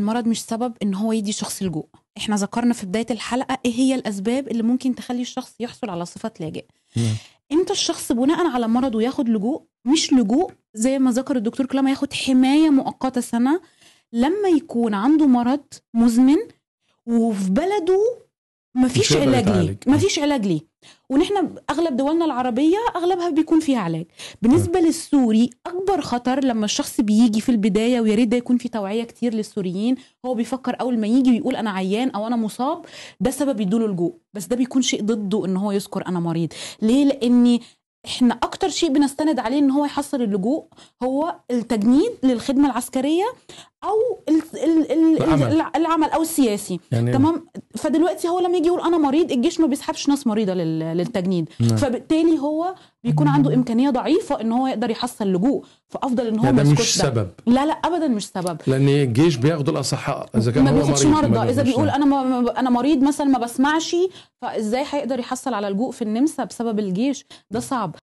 المرض مش سبب ان هو يدي شخص لجوء احنا ذكرنا في بدايه الحلقه ايه هي الاسباب اللي ممكن تخلي الشخص يحصل على صفه لاجئ امتى الشخص بناء على مرضه ياخد لجوء مش لجوء زي ما ذكر الدكتور كلاما ياخد حمايه مؤقته سنه لما يكون عنده مرض مزمن وفي بلده مفيش علاج ليه مفيش علاج ليه ونحن اغلب دولنا العربيه اغلبها بيكون فيها علاج بالنسبه للسوري اكبر خطر لما الشخص بيجي في البدايه ويا ريت ده يكون في توعيه كتير للسوريين هو بيفكر اول ما يجي ويقول انا عيان او انا مصاب ده سبب يدوله لجوء بس ده بيكون شيء ضده ان هو يذكر انا مريض ليه لاني احنا اكتر شيء بنستند عليه ان هو يحصل اللجوء هو التجنيد للخدمه العسكريه او العمل العمل او السياسي يعني إيه؟ تمام فدلوقتي هو لما يجي يقول انا مريض الجيش ما بيسحبش ناس مريضه للتجنيد نعم. فبالتالي هو بيكون عنده امكانيه ضعيفه ان هو يقدر يحصل لجوء فافضل ان هو ده مش سبب لا لا ابدا مش سبب لان الجيش بياخدوا الاصحاء اذا كان ما بياخدش مرضى اذا بيقول نعم. انا انا مريض مثلا ما بسمعش فازاي هيقدر يحصل على لجوء في النمسا بسبب الجيش ده صعب